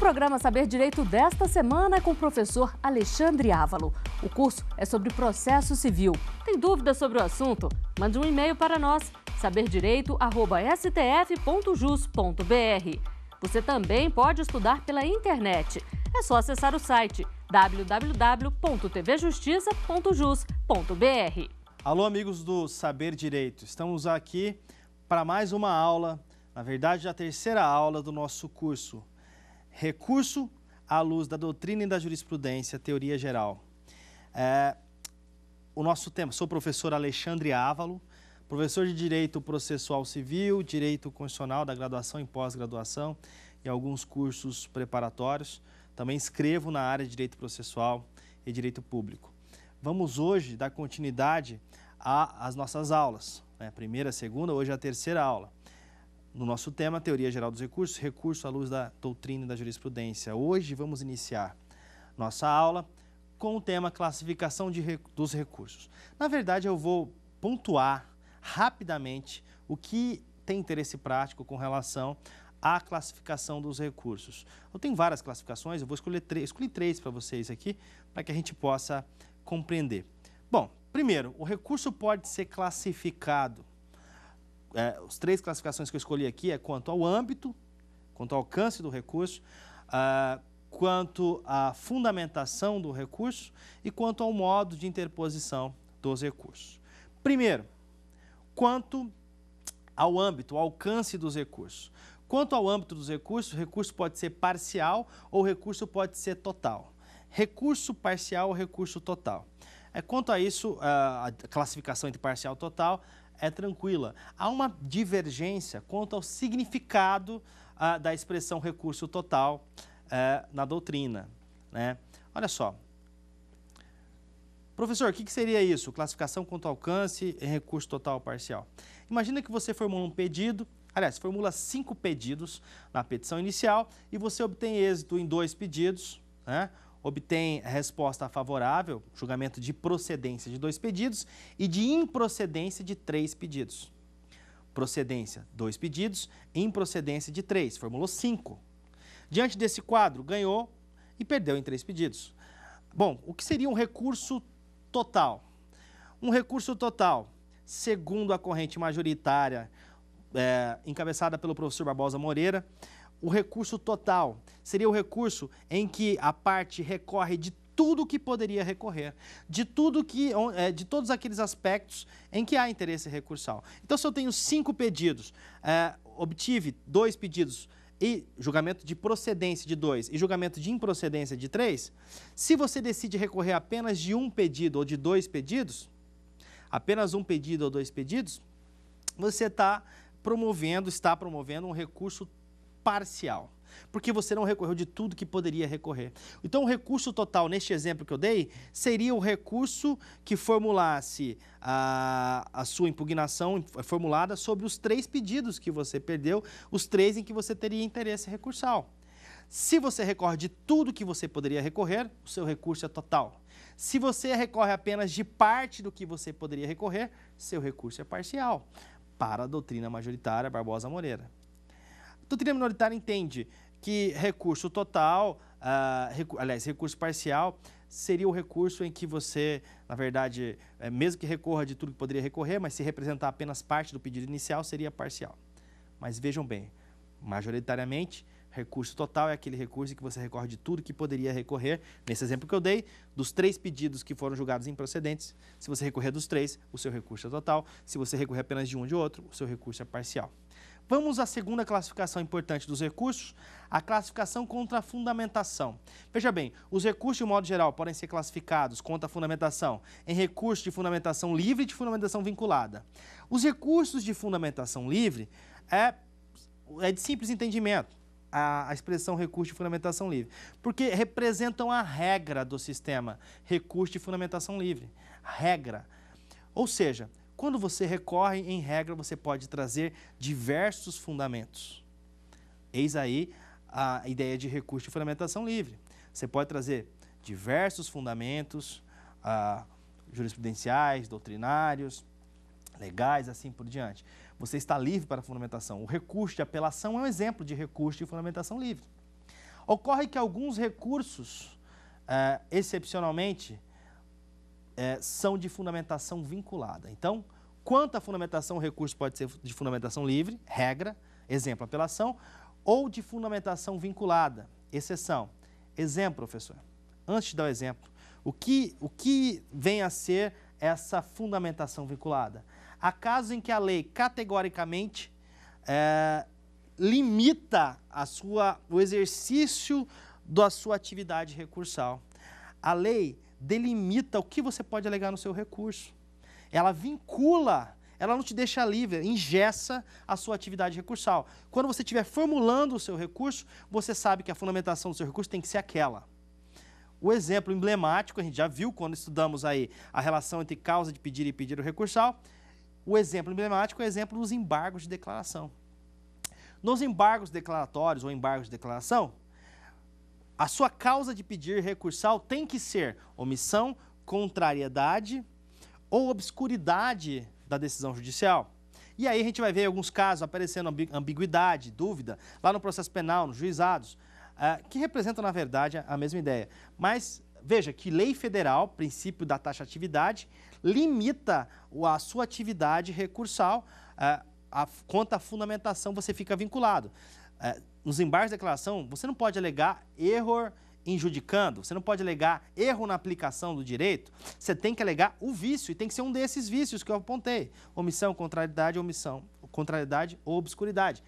programa Saber Direito desta semana é com o professor Alexandre Ávalo. O curso é sobre processo civil. Tem dúvidas sobre o assunto? Mande um e-mail para nós, saberdireito.stf.jus.br. Você também pode estudar pela internet. É só acessar o site www.tvjustiça.jus.br. Alô, amigos do Saber Direito. Estamos aqui para mais uma aula, na verdade, a terceira aula do nosso curso recurso à luz da doutrina e da jurisprudência, teoria geral. É, o nosso tema, sou o professor Alexandre Ávalo, professor de Direito Processual Civil, Direito Constitucional da graduação e pós-graduação e alguns cursos preparatórios. Também escrevo na área de Direito Processual e Direito Público. Vamos hoje dar continuidade às nossas aulas, né? primeira, segunda, hoje é a terceira aula no nosso tema, Teoria Geral dos Recursos, Recurso à Luz da Doutrina e da Jurisprudência. Hoje vamos iniciar nossa aula com o tema Classificação de, dos Recursos. Na verdade, eu vou pontuar rapidamente o que tem interesse prático com relação à classificação dos recursos. Eu tenho várias classificações, eu vou escolher três, escolhi três para vocês aqui, para que a gente possa compreender. Bom, primeiro, o recurso pode ser classificado é, três classificações que eu escolhi aqui é quanto ao âmbito, quanto ao alcance do recurso, é, quanto à fundamentação do recurso e quanto ao modo de interposição dos recursos. Primeiro, quanto ao âmbito, ao alcance dos recursos. Quanto ao âmbito dos recursos, recurso pode ser parcial ou recurso pode ser total. Recurso parcial ou recurso total. É, quanto a isso, é, a classificação entre parcial e total, é tranquila. Há uma divergência quanto ao significado ah, da expressão recurso total eh, na doutrina. Né? Olha só. Professor, o que, que seria isso? Classificação quanto ao alcance em recurso total parcial. Imagina que você formula um pedido Aliás, formula cinco pedidos na petição inicial e você obtém êxito em dois pedidos, né? obtém resposta favorável, julgamento de procedência de dois pedidos e de improcedência de três pedidos. Procedência, dois pedidos, improcedência de três, formulou cinco. Diante desse quadro, ganhou e perdeu em três pedidos. Bom, o que seria um recurso total? Um recurso total, segundo a corrente majoritária é, encabeçada pelo professor Barbosa Moreira, o recurso total. Seria o recurso em que a parte recorre de tudo que poderia recorrer, de tudo que, é, de todos aqueles aspectos em que há interesse recursal. Então, se eu tenho cinco pedidos, é, obtive dois pedidos e julgamento de procedência de dois e julgamento de improcedência de três, se você decide recorrer apenas de um pedido ou de dois pedidos, apenas um pedido ou dois pedidos, você está promovendo, está promovendo um recurso parcial, porque você não recorreu de tudo que poderia recorrer. Então, o recurso total, neste exemplo que eu dei, seria o recurso que formulasse a, a sua impugnação formulada sobre os três pedidos que você perdeu, os três em que você teria interesse recursal. Se você recorre de tudo que você poderia recorrer, o seu recurso é total. Se você recorre apenas de parte do que você poderia recorrer, seu recurso é parcial. Para a doutrina majoritária Barbosa Moreira. Doutrina minoritária entende que recurso total, uh, recu aliás, recurso parcial, seria o recurso em que você, na verdade, eh, mesmo que recorra de tudo que poderia recorrer, mas se representar apenas parte do pedido inicial, seria parcial. Mas vejam bem, majoritariamente, recurso total é aquele recurso em que você recorre de tudo que poderia recorrer. Nesse exemplo que eu dei, dos três pedidos que foram julgados improcedentes, se você recorrer dos três, o seu recurso é total. Se você recorrer apenas de um ou de outro, o seu recurso é parcial. Vamos à segunda classificação importante dos recursos, a classificação contra a fundamentação. Veja bem, os recursos, de modo geral, podem ser classificados contra a fundamentação em recursos de fundamentação livre e de fundamentação vinculada. Os recursos de fundamentação livre é, é de simples entendimento a, expressão recurso de fundamentação livre, porque representam a regra do sistema recurso de fundamentação livre, regra. Ou seja, quando você recorre, em regra, você pode trazer diversos fundamentos. Eis aí a ideia de recurso de fundamentação livre. Você pode trazer diversos fundamentos ah, jurisprudenciais, doutrinários, legais, assim por diante. Você está livre para a fundamentação. O recurso de apelação é um exemplo de recurso de fundamentação livre. Ocorre que alguns recursos, eh, excepcionalmente, é, são de fundamentação vinculada. Então, quanto à fundamentação, o recurso pode ser de fundamentação livre, regra, exemplo, apelação, ou de fundamentação vinculada, exceção. Exemplo, professor. Antes de dar o exemplo, o que, o que vem a ser essa fundamentação vinculada? Há casos em que a lei categoricamente é, limita a sua, o exercício da sua atividade recursal. A lei delimita o que você pode alegar no seu recurso. Ela vincula, ela não te deixa livre, ingessa a sua atividade recursal. Quando você estiver formulando o seu recurso, você sabe que a fundamentação do seu recurso tem que ser aquela. O exemplo emblemático, a gente já viu quando estudamos aí a relação entre causa de pedir e pedido recursal, o exemplo emblemático é o exemplo dos embargos de declaração. Nos embargos declaratórios ou embargos de declaração, a sua causa de pedir recursal tem que ser omissão, contrariedade ou obscuridade da decisão judicial. E aí a gente vai ver alguns casos aparecendo ambiguidade, dúvida, lá no processo penal, nos juizados, ah, que representam, na verdade, a mesma ideia. Mas veja que lei federal, princípio da taxatividade, limita a sua atividade recursal, ah, a, quanto à fundamentação você fica vinculado. Ah, nos embargos de declaração, você não pode alegar erro injudicando, você não pode alegar erro na aplicação do direito, você tem que alegar o vício, e tem que ser um desses vícios que eu apontei: omissão, contrariedade, omissão, contrariedade ou obscuridade.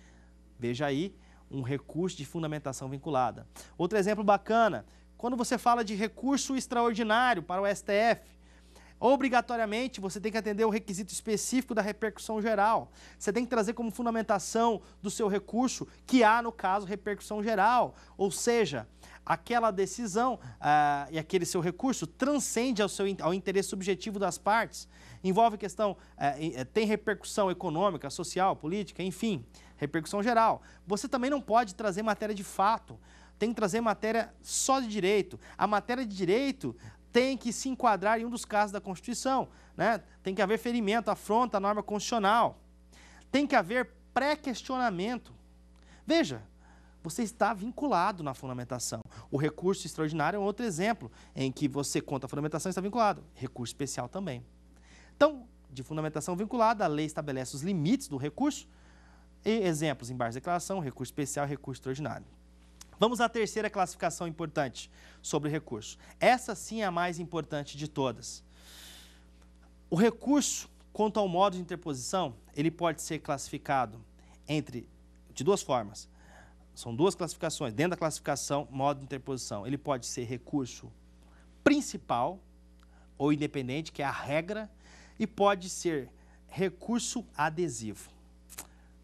Veja aí um recurso de fundamentação vinculada. Outro exemplo bacana, quando você fala de recurso extraordinário para o STF, Obrigatoriamente, você tem que atender o requisito específico da repercussão geral. Você tem que trazer como fundamentação do seu recurso que há, no caso, repercussão geral. Ou seja, aquela decisão eh, e aquele seu recurso transcende ao, seu, ao interesse subjetivo das partes. Envolve questão, eh, eh, tem repercussão econômica, social, política, enfim, repercussão geral. Você também não pode trazer matéria de fato. Tem que trazer matéria só de direito. A matéria de direito tem que se enquadrar em um dos casos da Constituição. Né? Tem que haver ferimento, afronta a norma constitucional. Tem que haver pré-questionamento. Veja, você está vinculado na fundamentação. O recurso extraordinário é um outro exemplo em que você conta a fundamentação e está vinculado. Recurso especial também. Então, de fundamentação vinculada, a lei estabelece os limites do recurso e exemplos em base de declaração, recurso especial e recurso extraordinário. Vamos à terceira classificação importante sobre recurso. Essa sim é a mais importante de todas. O recurso, quanto ao modo de interposição, ele pode ser classificado entre de duas formas. São duas classificações. Dentro da classificação, modo de interposição, ele pode ser recurso principal ou independente, que é a regra, e pode ser recurso adesivo.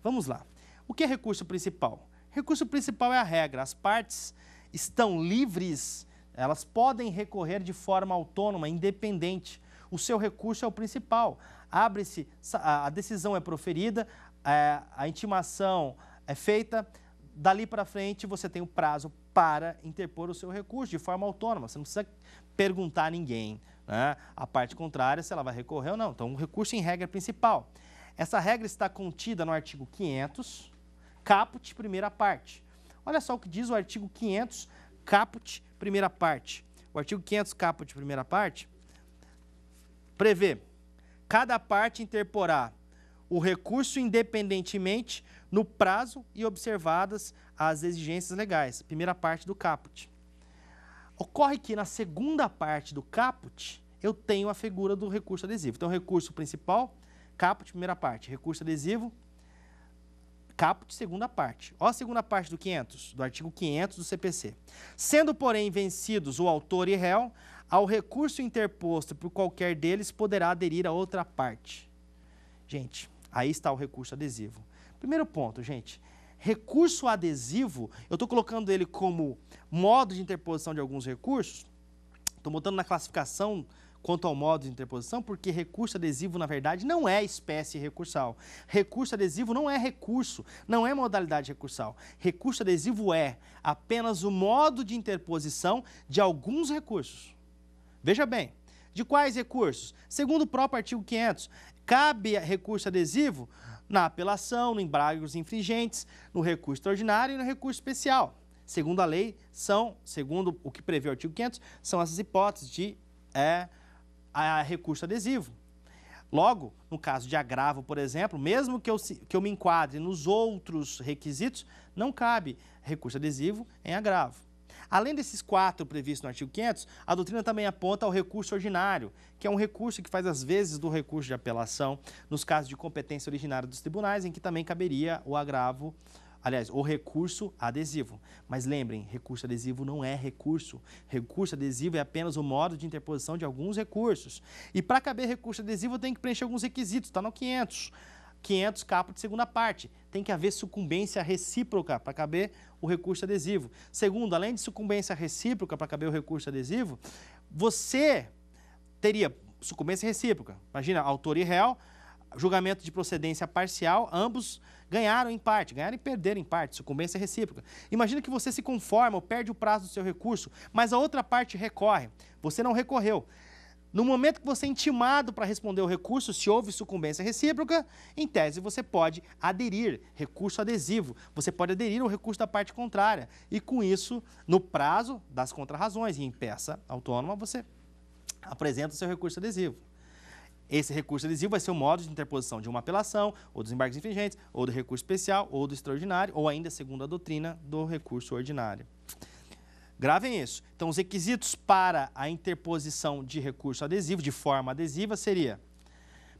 Vamos lá. O que é recurso principal? Recurso principal é a regra. As partes estão livres, elas podem recorrer de forma autônoma, independente. O seu recurso é o principal. Abre-se, a decisão é proferida, é, a intimação é feita. Dali para frente, você tem o prazo para interpor o seu recurso de forma autônoma. Você não precisa perguntar a ninguém. Né? A parte contrária, se ela vai recorrer ou não. Então, o recurso em regra principal. Essa regra está contida no artigo 500 caput, primeira parte. Olha só o que diz o artigo 500, caput, primeira parte. O artigo 500, caput, primeira parte, prevê: cada parte interporá o recurso independentemente no prazo e observadas as exigências legais. Primeira parte do caput. Ocorre que na segunda parte do caput eu tenho a figura do recurso adesivo. Então, recurso principal, caput, primeira parte, recurso adesivo, caput, segunda parte. Ó a segunda parte do 500, do artigo 500 do CPC. Sendo, porém, vencidos o autor e réu, ao recurso interposto por qualquer deles poderá aderir a outra parte. Gente, aí está o recurso adesivo. Primeiro ponto, gente, recurso adesivo, eu estou colocando ele como modo de interposição de alguns recursos, estou botando na classificação quanto ao modo de interposição, porque recurso adesivo, na verdade, não é espécie recursal. Recurso adesivo não é recurso, não é modalidade recursal. Recurso adesivo é apenas o modo de interposição de alguns recursos. Veja bem, de quais recursos? Segundo o próprio artigo 500, cabe recurso adesivo na apelação, no embargos infringentes, no recurso extraordinário e no recurso especial. Segundo a lei, são, segundo o que prevê o artigo 500, são essas hipóteses de é, a recurso adesivo. Logo, no caso de agravo, por exemplo, mesmo que eu, que eu me enquadre nos outros requisitos, não cabe recurso adesivo em agravo. Além desses quatro previstos no artigo 500, a doutrina também aponta ao recurso ordinário, que é um recurso que faz às vezes do recurso de apelação nos casos de competência originária dos tribunais, em que também caberia o agravo Aliás, o recurso adesivo. Mas lembrem, recurso adesivo não é recurso. Recurso adesivo é apenas o modo de interposição de alguns recursos. E para caber recurso adesivo, tem que preencher alguns requisitos, está no 500. 500 caput de segunda parte. Tem que haver sucumbência recíproca para caber o recurso adesivo. Segundo, além de sucumbência recíproca para caber o recurso adesivo, você teria sucumbência recíproca. Imagina, autoria e réu julgamento de procedência parcial, ambos ganharam em parte, ganharam e perderam em parte, sucumbência recíproca. Imagina que você se conforma ou perde o prazo do seu recurso, mas a outra parte recorre. Você não recorreu. No momento que você é intimado para responder o recurso, se houve sucumbência recíproca, em tese você pode aderir, recurso adesivo. Você pode aderir ao recurso da parte contrária. E com isso, no prazo das contrarrazões e em peça autônoma, você apresenta o seu recurso adesivo. Esse recurso adesivo vai ser o modo de interposição de uma apelação, ou dos embargos infringentes, ou do recurso especial, ou do extraordinário, ou ainda segundo a doutrina do recurso ordinário. Gravem isso. Então, os requisitos para a interposição de recurso adesivo, de forma adesiva, seria...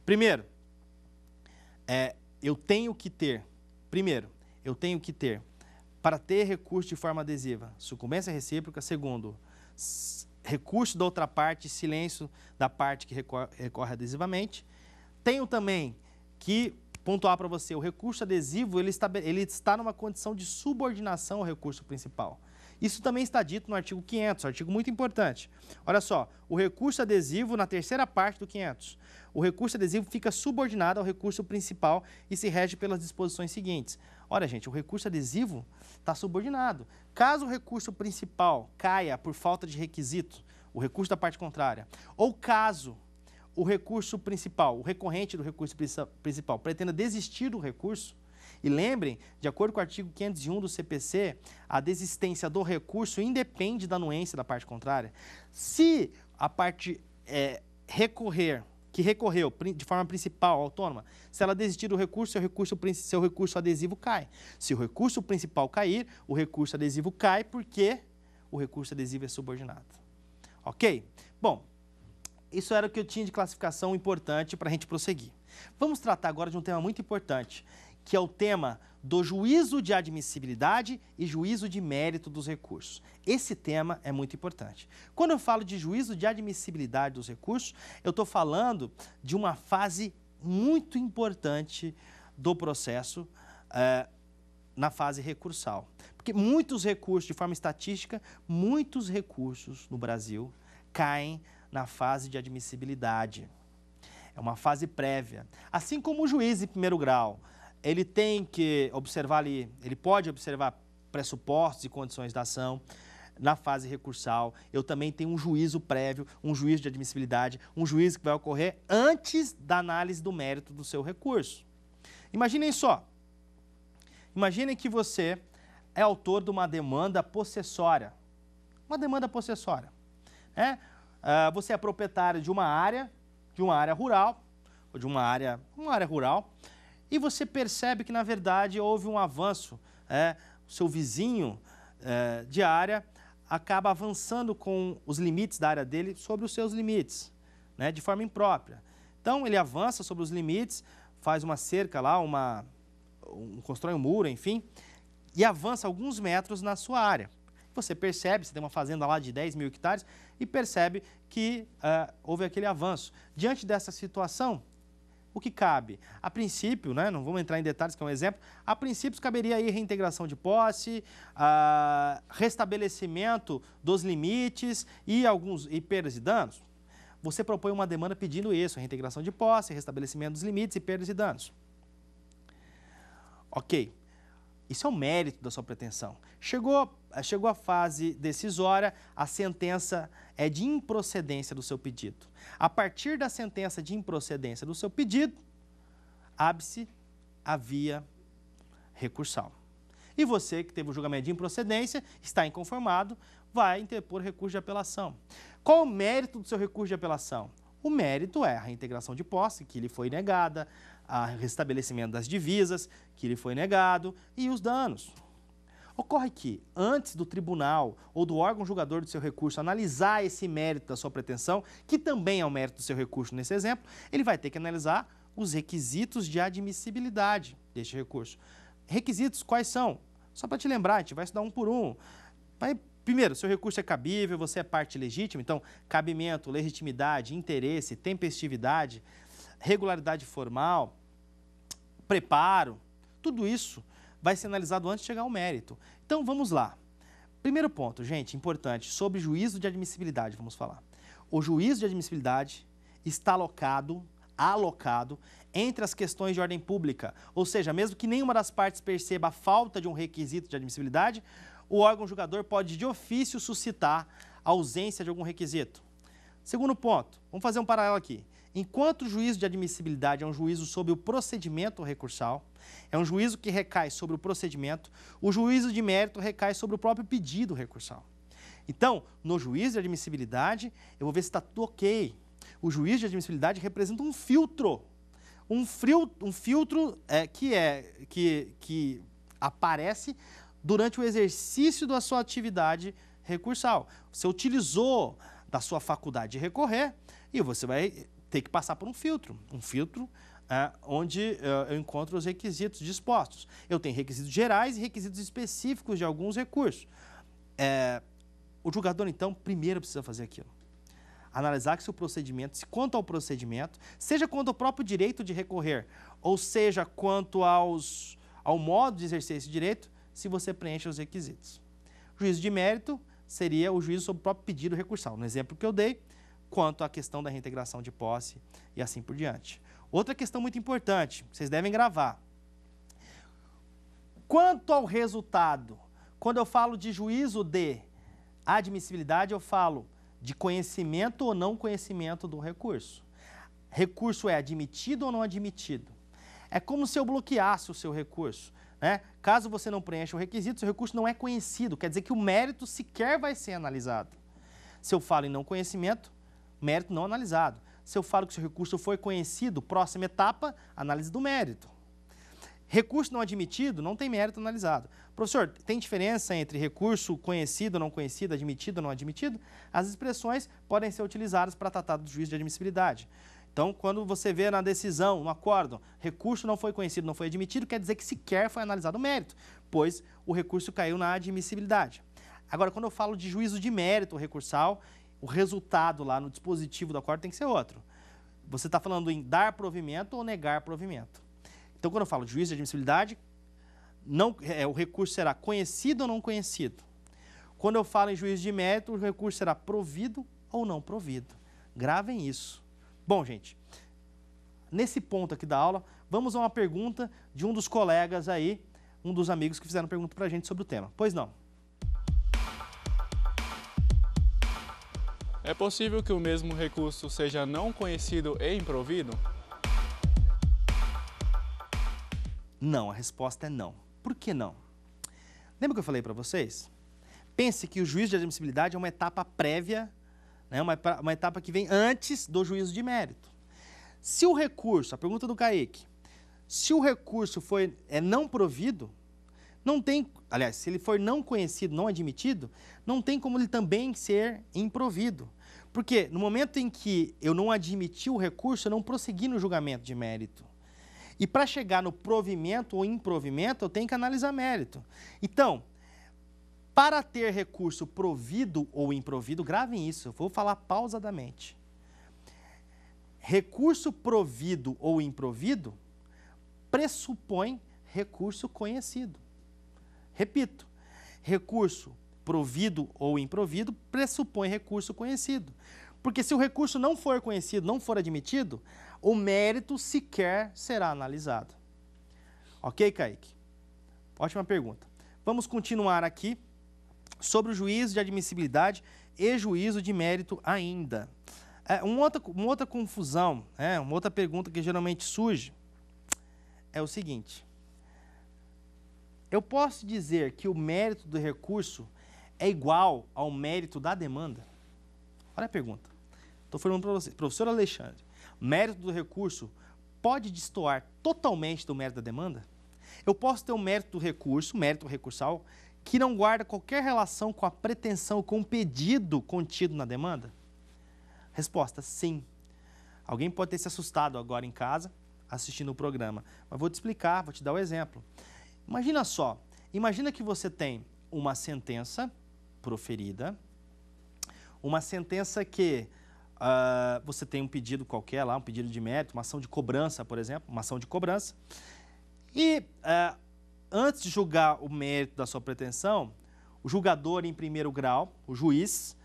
Primeiro, é, eu tenho que ter... Primeiro, eu tenho que ter, para ter recurso de forma adesiva, sucumbência recíproca. Segundo, recurso da outra parte, silêncio da parte que recorre, recorre adesivamente. Tenho também que pontuar para você, o recurso adesivo ele está, ele está numa condição de subordinação ao recurso principal. Isso também está dito no artigo 500, artigo muito importante. Olha só, o recurso adesivo na terceira parte do 500. O recurso adesivo fica subordinado ao recurso principal e se rege pelas disposições seguintes. Olha, gente, o recurso adesivo está subordinado. Caso o recurso principal caia por falta de requisito, o recurso da parte contrária, ou caso o recurso principal, o recorrente do recurso principal, pretenda desistir do recurso, e lembrem, de acordo com o artigo 501 do CPC, a desistência do recurso independe da anuência da parte contrária. Se a parte é, recorrer que recorreu de forma principal autônoma, se ela desistir do recurso, seu recurso, seu recurso adesivo cai. Se o recurso principal cair, o recurso adesivo cai porque o recurso adesivo é subordinado. Ok? Bom, isso era o que eu tinha de classificação importante para a gente prosseguir. Vamos tratar agora de um tema muito importante, que é o tema do juízo de admissibilidade e juízo de mérito dos recursos. Esse tema é muito importante. Quando eu falo de juízo de admissibilidade dos recursos, eu estou falando de uma fase muito importante do processo é, na fase recursal. Porque muitos recursos, de forma estatística, muitos recursos no Brasil caem na fase de admissibilidade. É uma fase prévia. Assim como o juiz em primeiro grau ele tem que observar ali, ele pode observar pressupostos e condições da ação na fase recursal. Eu também tenho um juízo prévio, um juízo de admissibilidade, um juízo que vai ocorrer antes da análise do mérito do seu recurso. Imaginem só. Imaginem que você é autor de uma demanda possessória. Uma demanda possessória. Né? Ah, você é proprietário de uma área, de uma área rural, ou de uma área, uma área rural, e você percebe que, na verdade, houve um avanço. É, o seu vizinho é, de área acaba avançando com os limites da área dele sobre os seus limites, né, de forma imprópria. Então, ele avança sobre os limites, faz uma cerca lá, uma, um, constrói um muro, enfim, e avança alguns metros na sua área. Você percebe, você tem uma fazenda lá de 10 mil hectares, e percebe que é, houve aquele avanço. Diante dessa situação, o que cabe. A princípio, né, não vamos entrar em detalhes, que é um exemplo, a princípio caberia aí reintegração de posse, ah, restabelecimento dos limites e alguns e perdas e danos. Você propõe uma demanda pedindo isso, reintegração de posse, restabelecimento dos limites e perdas e danos. Ok, isso é o mérito da sua pretensão. Chegou chegou a fase decisória, a sentença é de improcedência do seu pedido. A partir da sentença de improcedência do seu pedido, abre-se a via recursal. E você que teve o julgamento de improcedência, está inconformado, vai interpor recurso de apelação. Qual o mérito do seu recurso de apelação? O mérito é a reintegração de posse, que lhe foi negada, o restabelecimento das divisas, que lhe foi negado, e os danos. Ocorre que, antes do tribunal ou do órgão julgador do seu recurso analisar esse mérito da sua pretensão, que também é o mérito do seu recurso nesse exemplo, ele vai ter que analisar os requisitos de admissibilidade deste recurso. Requisitos quais são? Só para te lembrar, a gente vai estudar um por um. Vai Primeiro, seu recurso é cabível, você é parte legítima, então cabimento, legitimidade, interesse, tempestividade, regularidade formal, preparo, tudo isso vai ser analisado antes de chegar ao mérito. Então vamos lá. Primeiro ponto, gente, importante, sobre juízo de admissibilidade, vamos falar. O juízo de admissibilidade está alocado, alocado entre as questões de ordem pública, ou seja, mesmo que nenhuma das partes perceba a falta de um requisito de admissibilidade, o órgão julgador pode de ofício suscitar a ausência de algum requisito. Segundo ponto, vamos fazer um paralelo aqui. Enquanto o juízo de admissibilidade é um juízo sobre o procedimento recursal, é um juízo que recai sobre o procedimento, o juízo de mérito recai sobre o próprio pedido recursal. Então, no juízo de admissibilidade, eu vou ver se está tudo ok. O juízo de admissibilidade representa um filtro, um, frio, um filtro é, que, é, que, que aparece durante o exercício da sua atividade recursal. Você utilizou da sua faculdade de recorrer e você vai ter que passar por um filtro, um filtro é, onde é, eu encontro os requisitos dispostos. Eu tenho requisitos gerais e requisitos específicos de alguns recursos. É, o julgador, então, primeiro precisa fazer aquilo. Analisar que se o procedimento, se quanto ao procedimento, seja quanto ao próprio direito de recorrer, ou seja quanto aos, ao modo de exercer esse direito, se você preenche os requisitos. Juízo de mérito seria o juízo sobre o próprio pedido recursal. No exemplo que eu dei, quanto à questão da reintegração de posse e assim por diante. Outra questão muito importante, vocês devem gravar. Quanto ao resultado, quando eu falo de juízo de admissibilidade, eu falo de conhecimento ou não conhecimento do recurso. Recurso é admitido ou não admitido. É como se eu bloqueasse o seu recurso. Né? Caso você não preencha o requisito, seu recurso não é conhecido, quer dizer que o mérito sequer vai ser analisado. Se eu falo em não conhecimento, mérito não analisado se eu falo que seu recurso foi conhecido, próxima etapa, análise do mérito. Recurso não admitido, não tem mérito analisado. Professor, tem diferença entre recurso conhecido, não conhecido, admitido, não admitido? As expressões podem ser utilizadas para tratar do juiz de admissibilidade. Então, quando você vê na decisão, no acordo, recurso não foi conhecido, não foi admitido, quer dizer que sequer foi analisado o mérito, pois o recurso caiu na admissibilidade. Agora, quando eu falo de juízo de mérito recursal, o resultado lá no dispositivo do acordo tem que ser outro. Você está falando em dar provimento ou negar provimento. Então, quando eu falo juízo de admissibilidade, não, é, o recurso será conhecido ou não conhecido. Quando eu falo em juízo de mérito, o recurso será provido ou não provido. Gravem isso. Bom, gente, nesse ponto aqui da aula, vamos a uma pergunta de um dos colegas aí, um dos amigos que fizeram pergunta para a gente sobre o tema. Pois não. É possível que o mesmo recurso seja não conhecido e improvido? Não, a resposta é não. Por que não? Lembra que eu falei para vocês? Pense que o juízo de admissibilidade é uma etapa prévia, né? uma, uma etapa que vem antes do juízo de mérito. Se o recurso, a pergunta do Kaique, se o recurso foi, é não provido, não tem, aliás, se ele for não conhecido, não admitido, não tem como ele também ser improvido. Porque no momento em que eu não admiti o recurso, eu não prossegui no julgamento de mérito. E para chegar no provimento ou improvimento, eu tenho que analisar mérito. Então, para ter recurso provido ou improvido, gravem isso, eu vou falar pausadamente. Recurso provido ou improvido pressupõe recurso conhecido. Repito, recurso provido ou improvido pressupõe recurso conhecido. Porque se o recurso não for conhecido, não for admitido, o mérito sequer será analisado. Ok, Kaique? Ótima pergunta. Vamos continuar aqui sobre o juízo de admissibilidade e juízo de mérito ainda. É, uma, outra, uma outra confusão, é, uma outra pergunta que geralmente surge é o seguinte. Eu posso dizer que o mérito do recurso é igual ao mérito da demanda? Olha a pergunta. Estou falando para você. Professor Alexandre, mérito do recurso pode destoar totalmente do mérito da demanda? Eu posso ter um mérito do recurso, mérito recursal, que não guarda qualquer relação com a pretensão, com o pedido contido na demanda? Resposta: sim. Alguém pode ter se assustado agora em casa assistindo o programa, mas vou te explicar, vou te dar o um exemplo. Imagina só, imagina que você tem uma sentença proferida. Uma sentença que uh, você tem um pedido qualquer lá, um pedido de mérito, uma ação de cobrança, por exemplo, uma ação de cobrança. E uh, antes de julgar o mérito da sua pretensão, o julgador em primeiro grau, o juiz,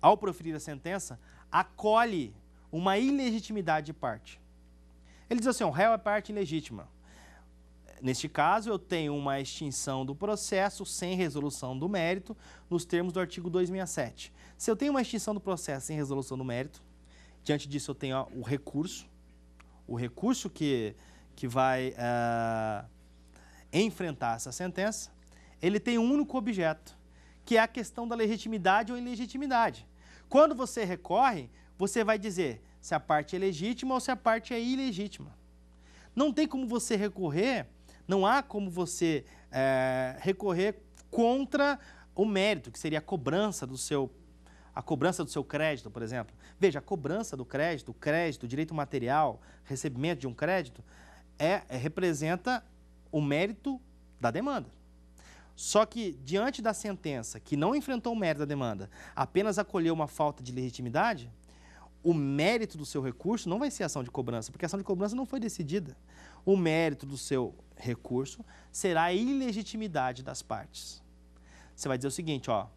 ao proferir a sentença, acolhe uma ilegitimidade de parte. Ele diz assim: o réu é parte ilegítima. Neste caso, eu tenho uma extinção do processo sem resolução do mérito, nos termos do artigo 267. Se eu tenho uma extinção do processo sem resolução do mérito, diante disso eu tenho ó, o recurso, o recurso que, que vai uh, enfrentar essa sentença, ele tem um único objeto, que é a questão da legitimidade ou ilegitimidade. Quando você recorre, você vai dizer se a parte é legítima ou se a parte é ilegítima. Não tem como você recorrer não há como você é, recorrer contra o mérito, que seria a cobrança do seu a cobrança do seu crédito, por exemplo. Veja, a cobrança do crédito, crédito, direito material, recebimento de um crédito, é, é representa o mérito da demanda. Só que, diante da sentença que não enfrentou o mérito da demanda, apenas acolheu uma falta de legitimidade, o mérito do seu recurso não vai ser ação de cobrança, porque a ação de cobrança não foi decidida o mérito do seu recurso será a ilegitimidade das partes. Você vai dizer o seguinte, ó,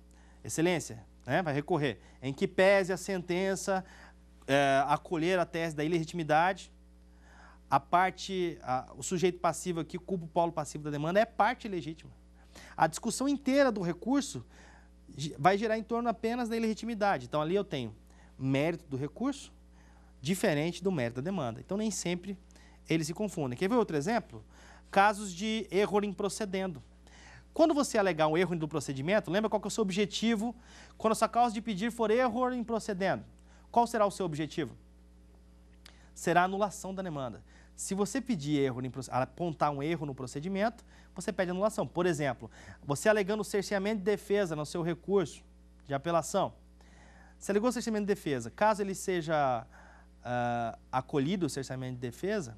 excelência, né, vai recorrer, em que pese a sentença é, acolher a tese da ilegitimidade, a parte, a, o sujeito passivo aqui, o polo passivo da demanda, é parte legítima. A discussão inteira do recurso vai gerar em torno apenas da ilegitimidade. Então, ali eu tenho mérito do recurso diferente do mérito da demanda. Então, nem sempre eles se confundem. Quer ver outro exemplo? Casos de erro improcedendo. Quando você alegar um erro do procedimento, lembra qual é o seu objetivo quando a sua causa de pedir for erro improcedendo? Qual será o seu objetivo? Será a anulação da demanda. Se você pedir erro, apontar um erro no procedimento, você pede anulação. Por exemplo, você alegando cerceamento de defesa no seu recurso de apelação. Você alegou cerceamento de defesa, caso ele seja uh, acolhido o cerceamento de defesa,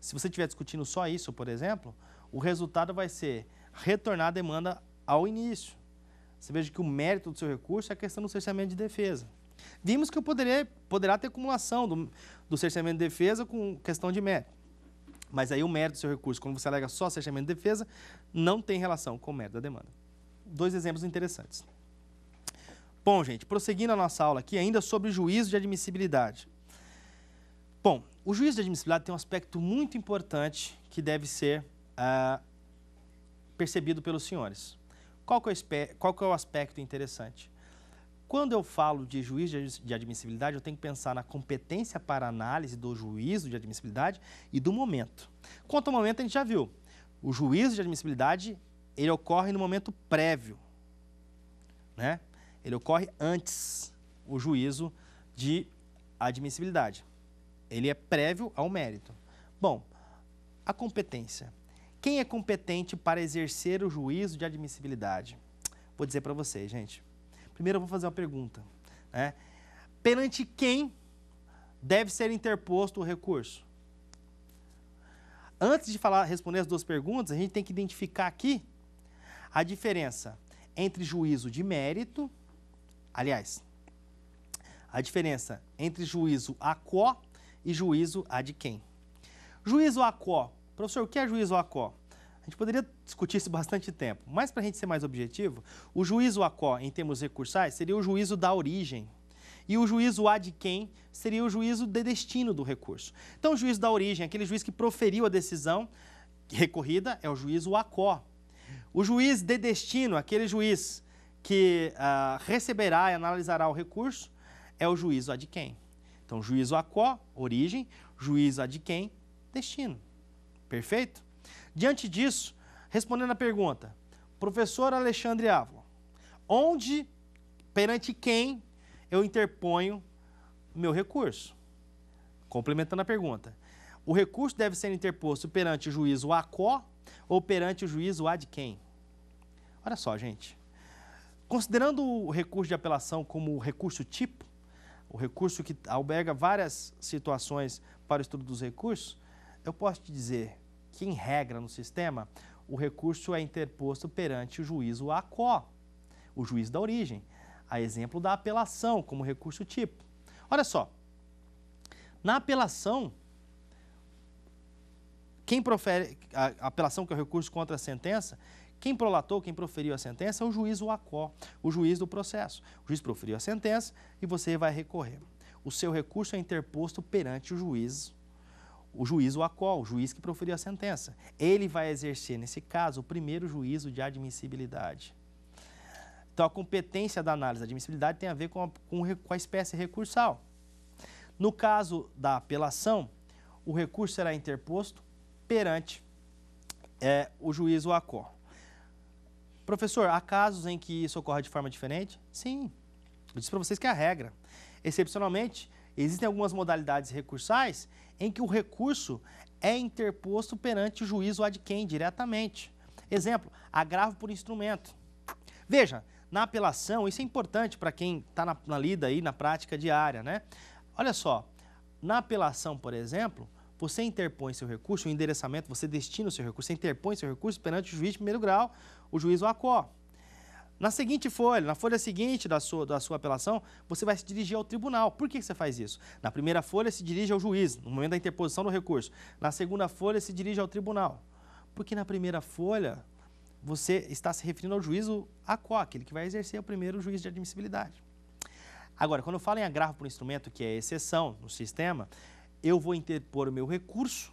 se você estiver discutindo só isso, por exemplo, o resultado vai ser retornar a demanda ao início. Você veja que o mérito do seu recurso é a questão do cerceamento de defesa. Vimos que eu poderia, poderá ter acumulação do, do cerceamento de defesa com questão de mérito. Mas aí o mérito do seu recurso, quando você alega só cerceamento de defesa, não tem relação com o mérito da demanda. Dois exemplos interessantes. Bom, gente, prosseguindo a nossa aula aqui, ainda sobre juízo de admissibilidade. Bom, o juízo de admissibilidade tem um aspecto muito importante que deve ser ah, percebido pelos senhores. Qual que, é qual que é o aspecto interessante? Quando eu falo de juízo de admissibilidade, eu tenho que pensar na competência para análise do juízo de admissibilidade e do momento. Quanto ao momento, a gente já viu. O juízo de admissibilidade, ele ocorre no momento prévio, né? Ele ocorre antes o juízo de admissibilidade. Ele é prévio ao mérito. Bom, a competência. Quem é competente para exercer o juízo de admissibilidade? Vou dizer para vocês, gente. Primeiro eu vou fazer uma pergunta. Né? Perante quem deve ser interposto o recurso? Antes de falar, responder as duas perguntas, a gente tem que identificar aqui a diferença entre juízo de mérito, aliás, a diferença entre juízo a quo e juízo a de quem. Juízo a quo? Professor, o que é juízo a quo? A gente poderia discutir isso bastante tempo, mas para a gente ser mais objetivo, o juízo a quo, em termos recursais, seria o juízo da origem. E o juízo a de quem seria o juízo de destino do recurso. Então, o juízo da origem, aquele juiz que proferiu a decisão recorrida, é o juízo a quo. O juiz de destino, aquele juiz que uh, receberá e analisará o recurso, é o juízo a de quem. Então, juízo a aquó, origem, juízo a de quem, destino. Perfeito? Diante disso, respondendo a pergunta, professor Alexandre Ávila, onde, perante quem eu interponho meu recurso? Complementando a pergunta, o recurso deve ser interposto perante o juízo ACO ou perante o juízo A de quem? Olha só, gente. Considerando o recurso de apelação como recurso tipo, o recurso que alberga várias situações para o estudo dos recursos, eu posso te dizer que, em regra, no sistema, o recurso é interposto perante o juízo ACO, o juiz da origem, a exemplo da apelação como recurso tipo. Olha só, na apelação, quem profere a apelação que é o recurso contra a sentença, quem prolatou, quem proferiu a sentença é o juiz UACO, o juiz do processo. O juiz proferiu a sentença e você vai recorrer. O seu recurso é interposto perante o juiz o juiz o o juiz que proferiu a sentença. Ele vai exercer, nesse caso, o primeiro juízo de admissibilidade. Então, a competência da análise da admissibilidade tem a ver com a, com a espécie recursal. No caso da apelação, o recurso será interposto perante é, o juízo o Professor, há casos em que isso ocorre de forma diferente? Sim. Eu disse para vocês que é a regra. Excepcionalmente, existem algumas modalidades recursais em que o recurso é interposto perante o juízo ad quem diretamente. Exemplo, agravo por instrumento. Veja, na apelação, isso é importante para quem está na, na lida aí, na prática diária, né? Olha só, na apelação, por exemplo, você interpõe seu recurso, o endereçamento, você destina o seu recurso, você interpõe seu recurso perante o juiz de primeiro grau, o juiz Wacó. Na seguinte folha, na folha seguinte da sua, da sua apelação, você vai se dirigir ao tribunal. Por que você faz isso? Na primeira folha, se dirige ao juiz, no momento da interposição do recurso. Na segunda folha, se dirige ao tribunal. Porque na primeira folha, você está se referindo ao juízo ACO, aquele que vai exercer o primeiro juízo de admissibilidade. Agora, quando eu falo em agravo por instrumento, que é exceção no sistema, eu vou interpor o meu recurso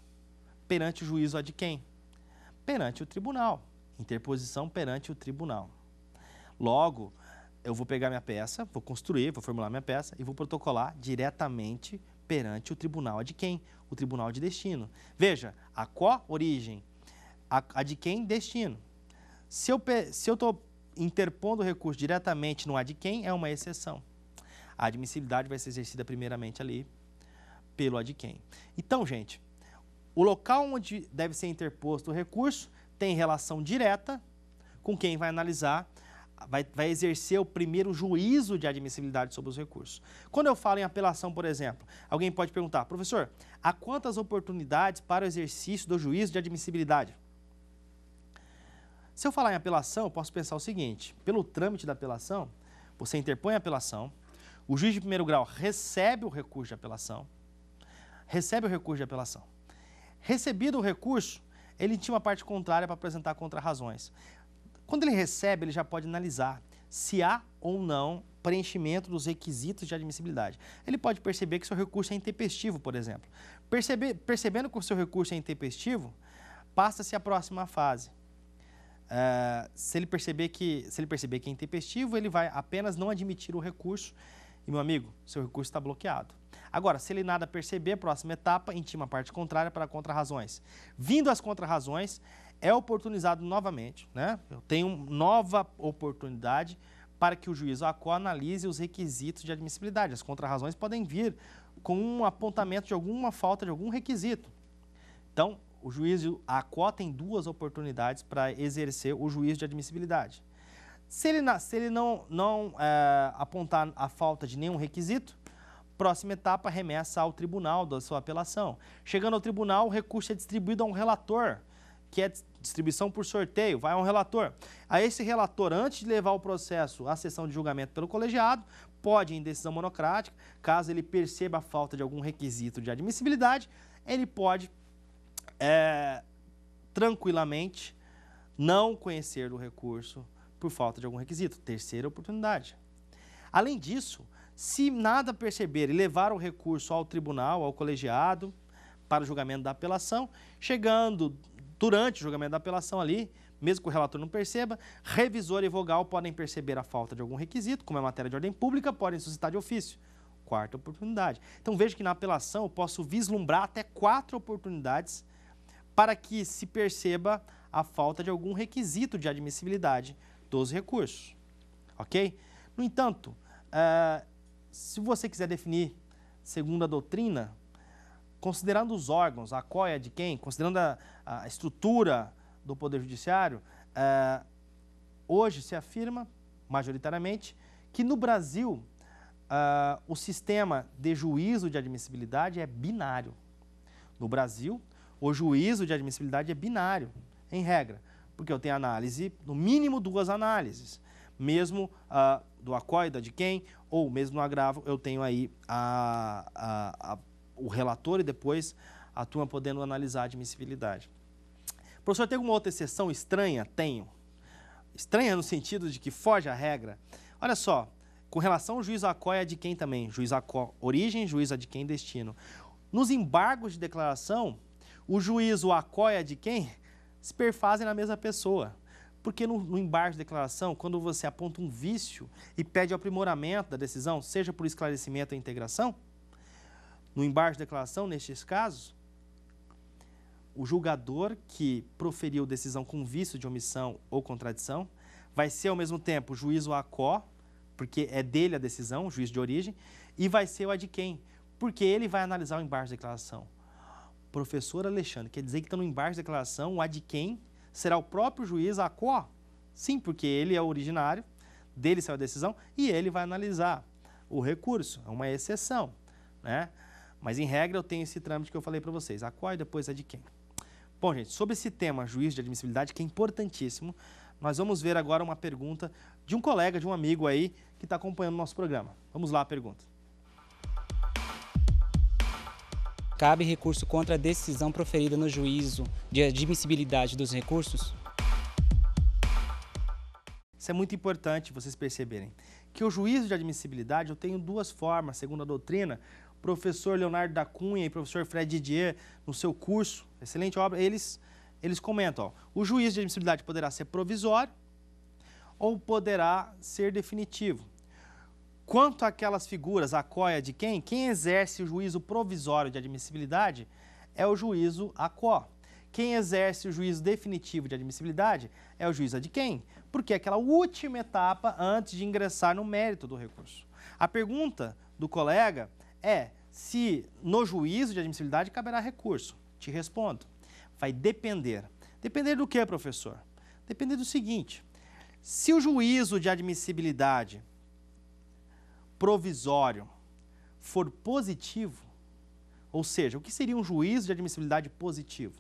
perante o juízo a de quem? Perante o tribunal. Interposição perante o tribunal. Logo, eu vou pegar minha peça, vou construir, vou formular minha peça e vou protocolar diretamente perante o tribunal a de quem? O tribunal de destino. Veja, a qual origem? A, de quem? Destino. Se eu estou interpondo o recurso diretamente no ad quem, é uma exceção. A admissibilidade vai ser exercida primeiramente ali pelo adquém. Então, gente, o local onde deve ser interposto o recurso tem relação direta com quem vai analisar, vai, vai, exercer o primeiro juízo de admissibilidade sobre os recursos. Quando eu falo em apelação, por exemplo, alguém pode perguntar, professor, há quantas oportunidades para o exercício do juízo de admissibilidade? Se eu falar em apelação, eu posso pensar o seguinte: pelo trâmite da apelação, você interpõe a apelação, o juiz de primeiro grau recebe o recurso de apelação, recebe o recurso de apelação. Recebido o recurso, ele tinha uma parte contrária para apresentar contra-razões. Quando ele recebe, ele já pode analisar se há ou não preenchimento dos requisitos de admissibilidade. Ele pode perceber que seu recurso é intempestivo, por exemplo. Perceber, percebendo que o seu recurso é intempestivo, passa-se à próxima fase. Uh, se, ele perceber que, se ele perceber que é intempestivo, ele vai apenas não admitir o recurso e meu amigo, seu recurso está bloqueado. Agora, se ele nada perceber, próxima etapa, intima a parte contrária para contrarrazões. Vindo as contrarrazões, é oportunizado novamente, né? Eu tenho nova oportunidade para que o juiz ACO analise os requisitos de admissibilidade. As contrarrazões podem vir com um apontamento de alguma falta de algum requisito. Então, o juízo ACO tem duas oportunidades para exercer o juízo de admissibilidade. Se ele, se ele não, não é, apontar a falta de nenhum requisito, próxima etapa remessa ao tribunal da sua apelação. Chegando ao tribunal, o recurso é distribuído a um relator, que é distribuição por sorteio, vai a um relator. A esse relator, antes de levar o processo à sessão de julgamento pelo colegiado, pode, em decisão monocrática, caso ele perceba a falta de algum requisito de admissibilidade, ele pode é, tranquilamente não conhecer do recurso por falta de algum requisito. Terceira oportunidade. Além disso, se nada perceber e levar o recurso ao tribunal, ao colegiado, para o julgamento da apelação, chegando durante o julgamento da apelação ali, mesmo que o relator não perceba, revisor e vogal podem perceber a falta de algum requisito, como é matéria de ordem pública, podem suscitar de ofício. Quarta oportunidade. Então veja que na apelação eu posso vislumbrar até quatro oportunidades para que se perceba a falta de algum requisito de admissibilidade dos recursos. Ok? No entanto, uh, se você quiser definir segundo a doutrina, considerando os órgãos, a qual é de quem, considerando a, a estrutura do Poder Judiciário, uh, hoje se afirma, majoritariamente, que no Brasil uh, o sistema de juízo de admissibilidade é binário. No Brasil, o juízo de admissibilidade é binário, em regra porque eu tenho análise, no mínimo duas análises. Mesmo ah, do acóida de quem, ou mesmo no agravo, eu tenho aí a, a, a, o relator e depois a turma podendo analisar a admissibilidade. Professor, tem alguma outra exceção estranha? Tenho. Estranha no sentido de que foge à regra? Olha só, com relação ao juiz acóia de quem também? Juiz acó origem, juiz de quem destino. Nos embargos de declaração, o juízo acóia de quem? se perfazem na mesma pessoa. Porque no, no embargo de declaração, quando você aponta um vício e pede o aprimoramento da decisão, seja por esclarecimento ou integração, no embargo de declaração, nestes casos, o julgador que proferiu decisão com vício de omissão ou contradição vai ser ao mesmo tempo o juiz o ACO, porque é dele a decisão, o juiz de origem, e vai ser o ad quem, porque ele vai analisar o embargo de declaração. Professor Alexandre, quer dizer que está no embaixo da declaração o quem será o próprio juiz ACO? Sim, porque ele é o originário, dele saiu a decisão e ele vai analisar o recurso. É uma exceção, né? Mas, em regra, eu tenho esse trâmite que eu falei para vocês. ACO e depois quem. Bom, gente, sobre esse tema, juiz de admissibilidade, que é importantíssimo, nós vamos ver agora uma pergunta de um colega, de um amigo aí, que está acompanhando o nosso programa. Vamos lá a pergunta. cabe recurso contra a decisão proferida no juízo de admissibilidade dos recursos? Isso é muito importante vocês perceberem. Que o juízo de admissibilidade eu tenho duas formas, segundo a doutrina, o professor Leonardo da Cunha e o professor Fred Didier, no seu curso, excelente obra, eles, eles comentam, ó, o juízo de admissibilidade poderá ser provisório ou poderá ser definitivo. Quanto àquelas figuras, a COIA de quem? Quem exerce o juízo provisório de admissibilidade é o juízo a ACO. Quem exerce o juízo definitivo de admissibilidade é o juízo de quem? Porque é aquela última etapa antes de ingressar no mérito do recurso. A pergunta do colega é se no juízo de admissibilidade caberá recurso. Te respondo. Vai depender. Depender do que, professor? Depender do seguinte: se o juízo de admissibilidade provisório for positivo, ou seja, o que seria um juízo de admissibilidade positivo?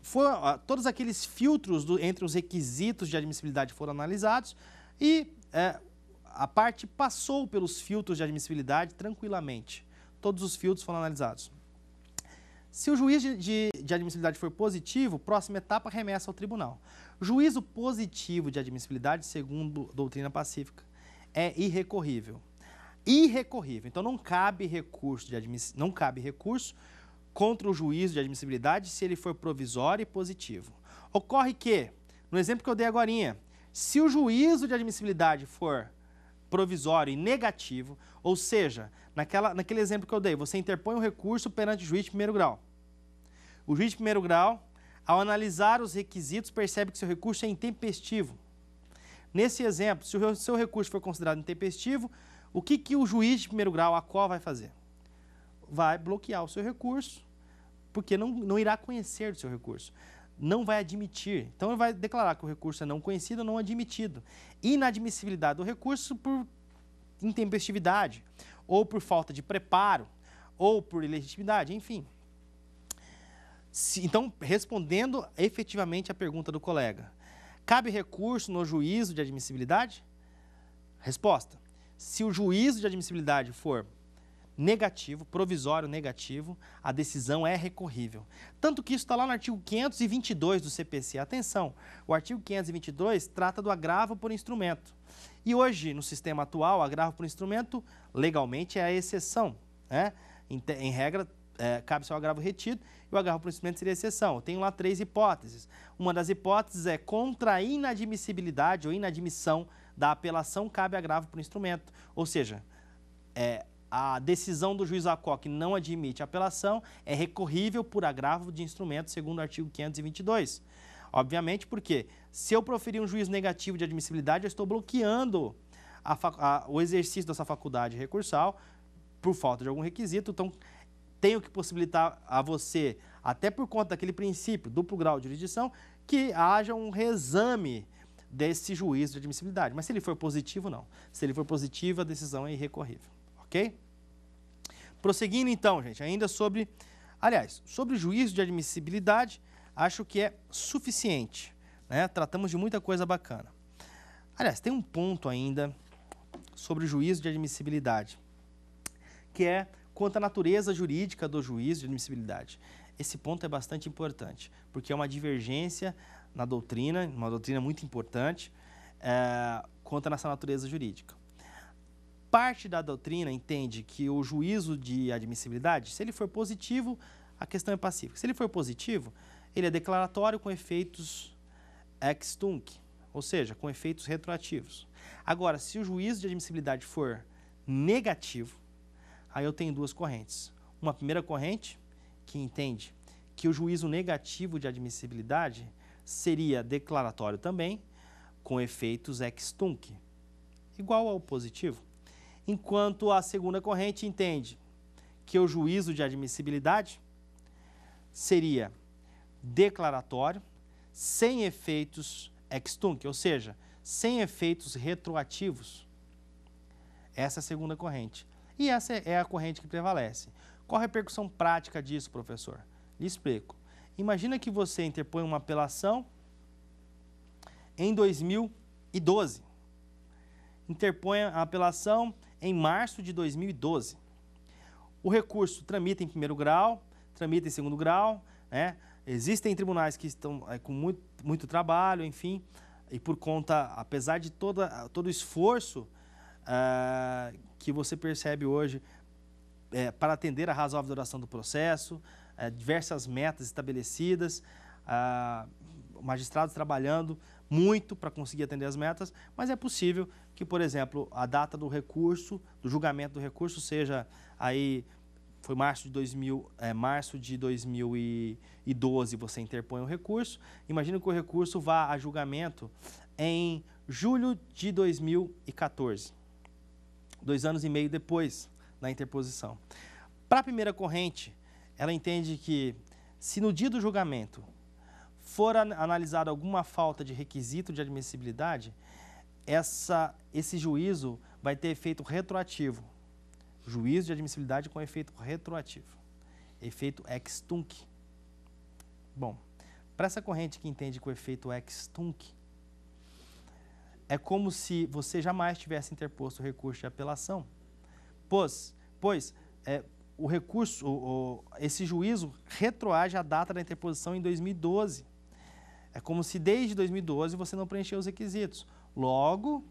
For, ah, todos aqueles filtros do, entre os requisitos de admissibilidade foram analisados e é, a parte passou pelos filtros de admissibilidade tranquilamente. Todos os filtros foram analisados. Se o juiz de, de, de admissibilidade for positivo, próxima etapa remessa ao tribunal. Juízo positivo de admissibilidade, segundo doutrina pacífica, é irrecorrível. Irrecorrível. Então não cabe recurso de admiss... não cabe recurso contra o juízo de admissibilidade se ele for provisório e positivo. Ocorre que, no exemplo que eu dei agora, se o juízo de admissibilidade for provisório e negativo, ou seja, naquela, naquele exemplo que eu dei, você interpõe um recurso perante o juiz de primeiro grau. O juiz de primeiro grau, ao analisar os requisitos, percebe que seu recurso é intempestivo Nesse exemplo, se o seu recurso for considerado intempestivo, o que, que o juiz de primeiro grau, a qual vai fazer? Vai bloquear o seu recurso, porque não, não irá conhecer do seu recurso. Não vai admitir. Então, ele vai declarar que o recurso é não conhecido ou não admitido. Inadmissibilidade do recurso por intempestividade, ou por falta de preparo, ou por ilegitimidade, enfim. Se, então, respondendo efetivamente à pergunta do colega, Cabe recurso no juízo de admissibilidade? Resposta: se o juízo de admissibilidade for negativo, provisório negativo, a decisão é recorrível. Tanto que isso está lá no artigo 522 do CPC. Atenção, o artigo 522 trata do agravo por instrumento. E hoje, no sistema atual, agravo por instrumento legalmente é a exceção. Né? Em, em regra, é, cabe seu agravo retido e o agravo o instrumento seria exceção. Eu tenho lá três hipóteses. Uma das hipóteses é contra a inadmissibilidade ou inadmissão da apelação, cabe agravo para o instrumento. Ou seja, é, a decisão do juiz que não admite apelação, é recorrível por agravo de instrumento, segundo o artigo 522. Obviamente, porque se eu proferir um juiz negativo de admissibilidade, eu estou bloqueando a, a, o exercício dessa faculdade recursal por falta de algum requisito. Então, tenho que possibilitar a você, até por conta daquele princípio, duplo grau de jurisdição, que haja um reexame desse juízo de admissibilidade. Mas se ele for positivo, não. Se ele for positivo, a decisão é irrecorrível, ok? Prosseguindo então, gente, ainda sobre, aliás, sobre o juízo de admissibilidade, acho que é suficiente, né? Tratamos de muita coisa bacana. Aliás, tem um ponto ainda sobre o juízo de admissibilidade, que é Quanto à natureza jurídica do juízo de admissibilidade, esse ponto é bastante importante, porque é uma divergência na doutrina, uma doutrina muito importante, é, quanto à nossa natureza jurídica. Parte da doutrina entende que o juízo de admissibilidade, se ele for positivo, a questão é pacífica. Se ele for positivo, ele é declaratório com efeitos ex tunc, ou seja, com efeitos retroativos. Agora, se o juízo de admissibilidade for negativo, Aí eu tenho duas correntes. Uma primeira corrente, que entende que o juízo negativo de admissibilidade seria declaratório também, com efeitos ex tunc, igual ao positivo. Enquanto a segunda corrente entende que o juízo de admissibilidade seria declaratório, sem efeitos ex tunc, ou seja, sem efeitos retroativos. Essa é a segunda corrente. E essa é, é a corrente que prevalece. Qual a repercussão prática disso, professor? Lhe explico. Imagina que você interpõe uma apelação em 2012. Interpõe a apelação em março de 2012. O recurso tramita em primeiro grau, tramita em segundo grau, né? Existem tribunais que estão é, com muito, muito trabalho, enfim, e por conta, apesar de toda, todo o esforço ah, que você percebe hoje é, para atender a razoável duração do processo, é, diversas metas estabelecidas, ah, magistrados trabalhando muito para conseguir atender as metas, mas é possível que, por exemplo, a data do recurso, do julgamento do recurso, seja aí foi março de, 2000, é, março de 2012 você interpõe o recurso. Imagina que o recurso vá a julgamento em julho de 2014 dois anos e meio depois da interposição. Para a primeira corrente, ela entende que se no dia do julgamento for analisada alguma falta de requisito de admissibilidade, essa, esse juízo vai ter efeito retroativo. Juízo de admissibilidade com efeito retroativo. Efeito ex tunc. Bom, para essa corrente que entende que o efeito é ex tunc é como se você jamais tivesse interposto o recurso de apelação. Pois, pois é, o recurso, o, o, esse juízo retroage à data da interposição em 2012. É como se desde 2012 você não preencheu os requisitos. Logo,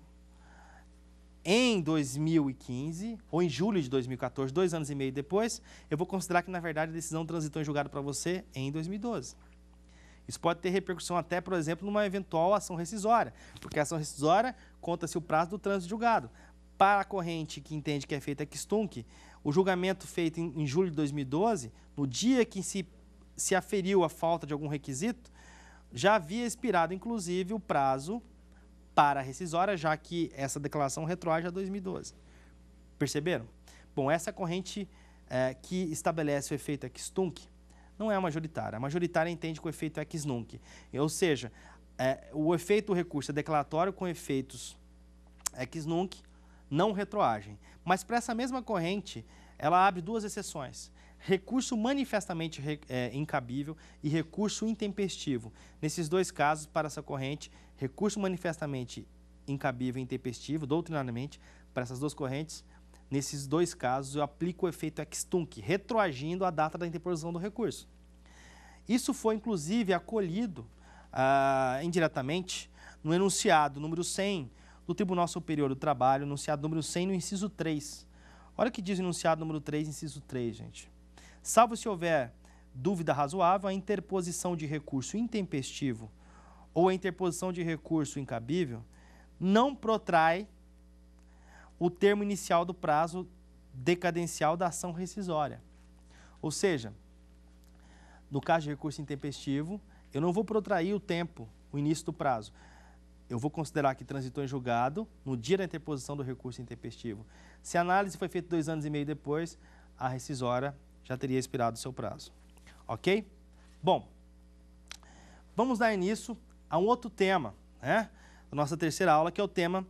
em 2015, ou em julho de 2014, dois anos e meio depois, eu vou considerar que, na verdade, a decisão transitou em julgado para você em 2012. Isso pode ter repercussão até, por exemplo, numa eventual ação rescisória, porque a ação rescisória conta-se o prazo do trânsito julgado. Para a corrente que entende que é feita Kistunk, o julgamento feito em, em julho de 2012, no dia que se, se aferiu a falta de algum requisito, já havia expirado, inclusive, o prazo para a rescisória, já que essa declaração retroage a 2012. Perceberam? Bom, essa corrente é, que estabelece o efeito é Kistunk, não é a majoritária. A majoritária entende que o efeito é ex nunc. Ou seja, é, o efeito do recurso é declaratório com efeitos ex nunc, não retroagem. Mas para essa mesma corrente, ela abre duas exceções. Recurso manifestamente é, incabível e recurso intempestivo. Nesses dois casos, para essa corrente, recurso manifestamente incabível e intempestivo, doutrinariamente, para essas duas correntes, Nesses dois casos, eu aplico o efeito extunc, retroagindo a data da interposição do recurso. Isso foi, inclusive, acolhido ah, indiretamente no enunciado número 100 do Tribunal Superior do Trabalho, enunciado número 100, no inciso 3. Olha o que diz o enunciado número 3, inciso 3, gente. Salvo se houver dúvida razoável, a interposição de recurso intempestivo ou a interposição de recurso incabível não protrai o termo inicial do prazo decadencial da ação rescisória. Ou seja, no caso de recurso intempestivo, eu não vou protrair o tempo, o início do prazo. Eu vou considerar que transitou em julgado no dia da interposição do recurso intempestivo. Se a análise foi feita dois anos e meio depois, a rescisória já teria expirado o seu prazo. Ok? Bom, vamos dar início a um outro tema, né? A nossa terceira aula, que é o tema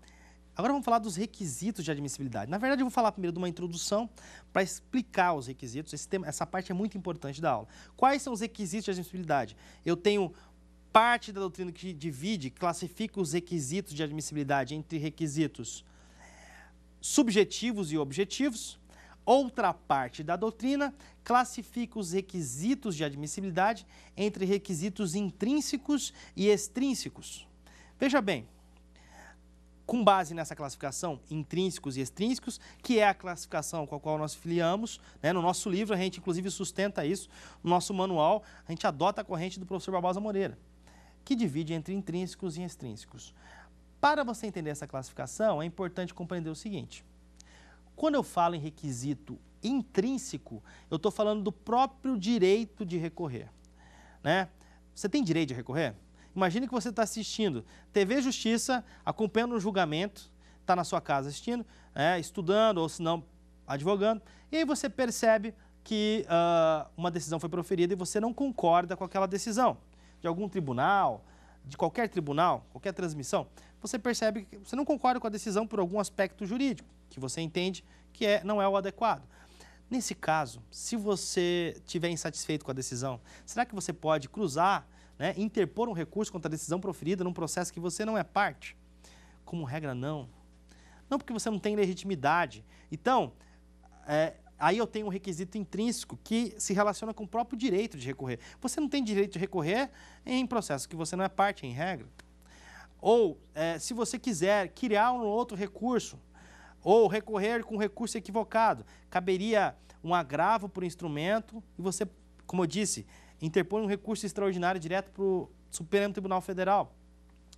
Agora vamos falar dos requisitos de admissibilidade. Na verdade, eu vou falar primeiro de uma introdução para explicar os requisitos. Esse tema, essa parte é muito importante da aula. Quais são os requisitos de admissibilidade? Eu tenho parte da doutrina que divide, classifica os requisitos de admissibilidade entre requisitos subjetivos e objetivos. Outra parte da doutrina classifica os requisitos de admissibilidade entre requisitos intrínsecos e extrínsecos. Veja bem, com base nessa classificação, intrínsecos e extrínsecos, que é a classificação com a qual nós filiamos, né? no nosso livro a gente inclusive sustenta isso, no nosso manual a gente adota a corrente do professor Barbosa Moreira, que divide entre intrínsecos e extrínsecos. Para você entender essa classificação, é importante compreender o seguinte, quando eu falo em requisito intrínseco, eu estou falando do próprio direito de recorrer. Né? Você tem direito de recorrer? Imagine que você está assistindo TV Justiça, acompanhando um julgamento, está na sua casa assistindo, é, estudando ou se não advogando, e aí você percebe que uh, uma decisão foi proferida e você não concorda com aquela decisão de algum tribunal, de qualquer tribunal, qualquer transmissão, você percebe que você não concorda com a decisão por algum aspecto jurídico que você entende que é, não é o adequado. Nesse caso, se você estiver insatisfeito com a decisão, será que você pode cruzar né, interpor um recurso contra a decisão proferida num processo que você não é parte? Como regra, não. Não porque você não tem legitimidade. Então, é, aí eu tenho um requisito intrínseco que se relaciona com o próprio direito de recorrer. Você não tem direito de recorrer em processo que você não é parte, em regra. Ou, é, se você quiser criar um outro recurso, ou recorrer com recurso equivocado, caberia um agravo por instrumento e você, como eu disse, interpõe um recurso extraordinário direto para o Supremo Tribunal Federal,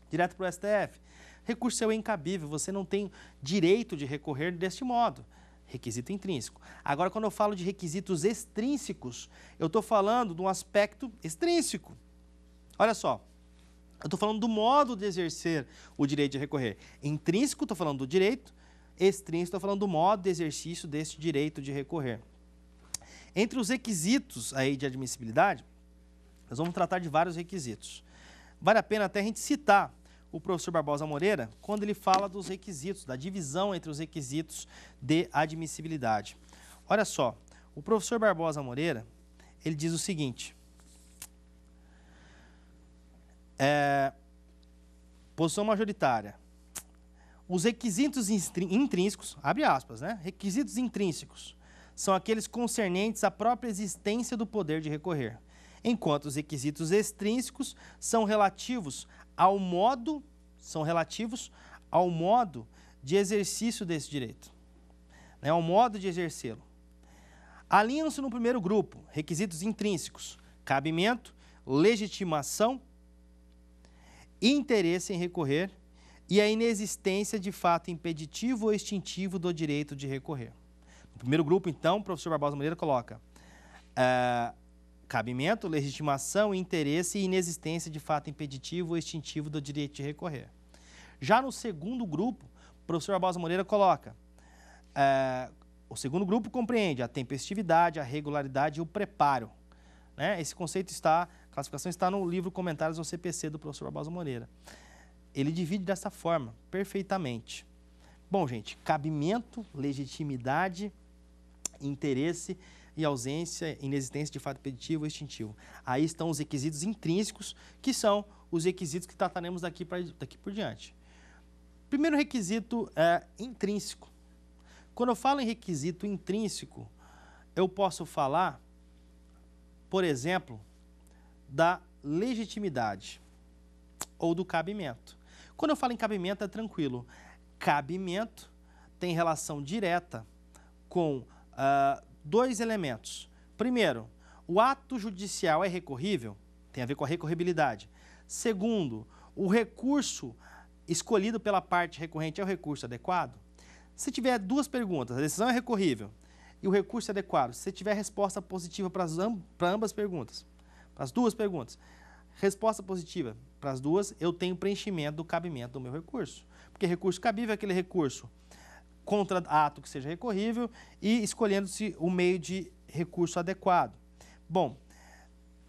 direto para o STF. Recurso seu é incabível, você não tem direito de recorrer deste modo. Requisito intrínseco. Agora, quando eu falo de requisitos extrínsecos, eu estou falando de um aspecto extrínseco. Olha só, eu estou falando do modo de exercer o direito de recorrer. Intrínseco, estou falando do direito. Extrínseco, estou falando do modo de exercício deste direito de recorrer. Entre os requisitos aí de admissibilidade, nós vamos tratar de vários requisitos. Vale a pena até a gente citar o professor Barbosa Moreira quando ele fala dos requisitos, da divisão entre os requisitos de admissibilidade. Olha só, o professor Barbosa Moreira, ele diz o seguinte, é, posição majoritária, os requisitos intrínsecos, abre aspas, né? Requisitos intrínsecos são aqueles concernentes à própria existência do poder de recorrer enquanto os requisitos extrínsecos são relativos ao modo são relativos ao modo de exercício desse direito, né, ao modo de exercê-lo. Alinham-se no primeiro grupo requisitos intrínsecos: cabimento, legitimação, interesse em recorrer e a inexistência de fato impeditivo ou extintivo do direito de recorrer. No primeiro grupo, então, o professor Barbosa Moreira coloca eh, cabimento, legitimação, interesse e inexistência de fato impeditivo ou extintivo do direito de recorrer. Já no segundo grupo, o professor Barbosa Moreira coloca: é, o segundo grupo compreende a tempestividade, a regularidade e o preparo. Né? Esse conceito está, a classificação está no livro Comentários ao CPC do professor Barbosa Moreira. Ele divide dessa forma, perfeitamente. Bom, gente, cabimento, legitimidade, interesse e ausência, inexistência de fato peditivo ou extintivo. Aí estão os requisitos intrínsecos, que são os requisitos que trataremos daqui, pra, daqui por diante. Primeiro requisito é intrínseco. Quando eu falo em requisito intrínseco, eu posso falar, por exemplo, da legitimidade ou do cabimento. Quando eu falo em cabimento, é tranquilo. Cabimento tem relação direta com uh, dois elementos. Primeiro, o ato judicial é recorrível? Tem a ver com a recorribilidade. Segundo, o recurso escolhido pela parte recorrente é o recurso adequado? Se tiver duas perguntas, a decisão é recorrível e o recurso é adequado, se tiver resposta positiva para, as, para ambas perguntas, para as duas perguntas, resposta positiva para as duas, eu tenho preenchimento do cabimento do meu recurso. Porque recurso cabível é aquele recurso contra ato que seja recorrível e escolhendo-se o meio de recurso adequado. Bom,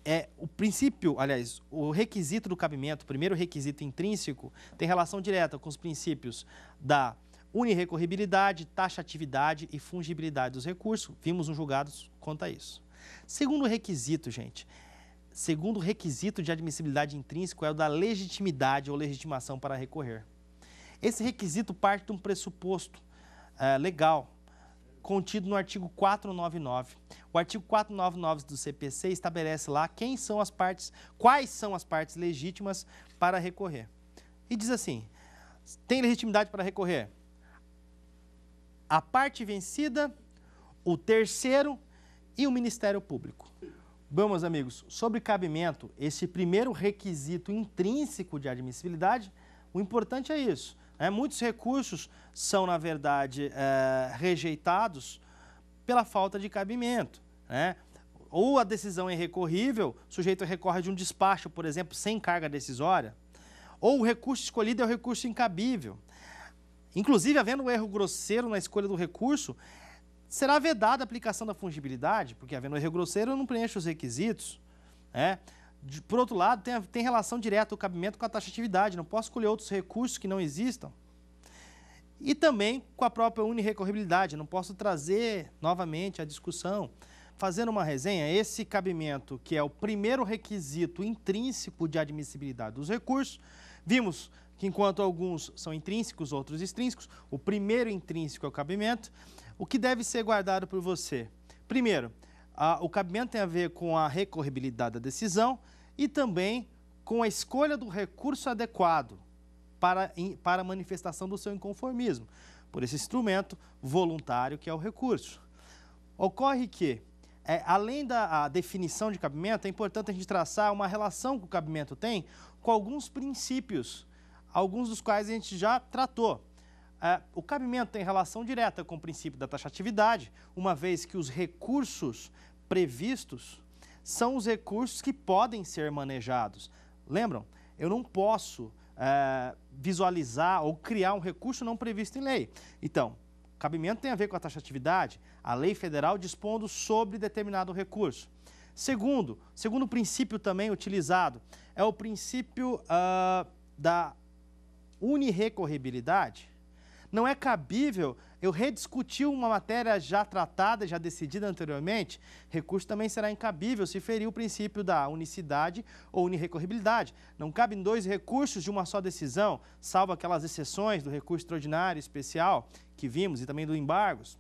é, o princípio, aliás, o requisito do cabimento, o primeiro requisito intrínseco, tem relação direta com os princípios da unirrecorribilidade, taxatividade e fungibilidade dos recursos. Vimos um julgado quanto a isso. Segundo requisito, gente, segundo requisito de admissibilidade intrínseco é o da legitimidade ou legitimação para recorrer. Esse requisito parte de um pressuposto é, legal contido no artigo 499. O artigo 499 do CPC estabelece lá quem são as partes, quais são as partes legítimas para recorrer. E diz assim: tem legitimidade para recorrer a parte vencida, o terceiro e o Ministério Público. Bom, meus amigos, sobre cabimento, esse primeiro requisito intrínseco de admissibilidade, o importante é isso. É, muitos recursos são, na verdade, é, rejeitados pela falta de cabimento. Né? Ou a decisão é irrecorrível, o sujeito recorre de um despacho, por exemplo, sem carga decisória, ou o recurso escolhido é o recurso incabível. Inclusive, havendo um erro grosseiro na escolha do recurso, será vedada a aplicação da fungibilidade, porque havendo um erro grosseiro, eu não preencho os requisitos. Né? De, por outro lado, tem, tem relação direta o cabimento com a taxatividade, não posso escolher outros recursos que não existam. E também com a própria unirrecorribilidade. não posso trazer novamente a discussão. Fazendo uma resenha, esse cabimento, que é o primeiro requisito intrínseco de admissibilidade dos recursos, vimos que enquanto alguns são intrínsecos, outros extrínsecos, o primeiro intrínseco é o cabimento. O que deve ser guardado por você? Primeiro, a, o cabimento tem a ver com a recorribilidade da decisão e também com a escolha do recurso adequado para, para a manifestação do seu inconformismo, por esse instrumento voluntário que é o recurso. Ocorre que, é, além da definição de cabimento, é importante a gente traçar uma relação que o cabimento tem com alguns princípios, alguns dos quais a gente já tratou. É, o cabimento tem relação direta com o princípio da taxatividade, uma vez que os recursos previstos são os recursos que podem ser manejados. Lembram? Eu não posso é, visualizar ou criar um recurso não previsto em lei. Então, cabimento tem a ver com a taxatividade, a lei federal dispondo sobre determinado recurso. Segundo, segundo princípio também utilizado é o princípio uh, da unirecorribilidade. Não é cabível eu rediscuti uma matéria já tratada, já decidida anteriormente, recurso também será incabível se ferir o princípio da unicidade ou unirrecorribilidade. Não cabem dois recursos de uma só decisão, salvo aquelas exceções do recurso extraordinário especial que vimos e também do embargos.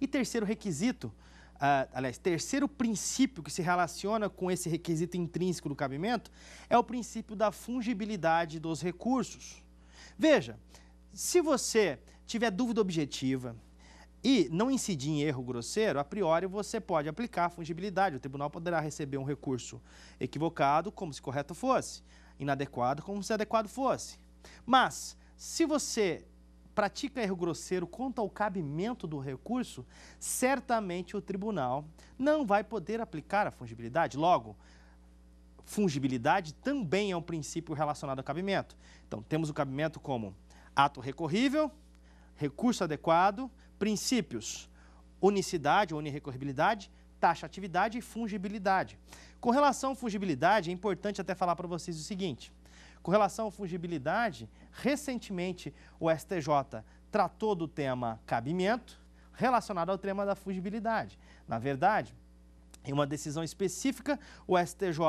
E terceiro requisito, Uh, aliás, terceiro princípio que se relaciona com esse requisito intrínseco do cabimento é o princípio da fungibilidade dos recursos. Veja, se você tiver dúvida objetiva e não incidir em erro grosseiro, a priori você pode aplicar a fungibilidade. O tribunal poderá receber um recurso equivocado, como se correto fosse, inadequado, como se adequado fosse. Mas, se você pratica erro grosseiro quanto ao cabimento do recurso, certamente o tribunal não vai poder aplicar a fungibilidade. Logo, fungibilidade também é um princípio relacionado ao cabimento. Então, temos o cabimento como ato recorrível recurso adequado, princípios, unicidade ou taxa taxatividade e fungibilidade. Com relação à fungibilidade, é importante até falar para vocês o seguinte. Com relação à fungibilidade, recentemente o STJ tratou do tema cabimento relacionado ao tema da fungibilidade. Na verdade, em uma decisão específica, o STJ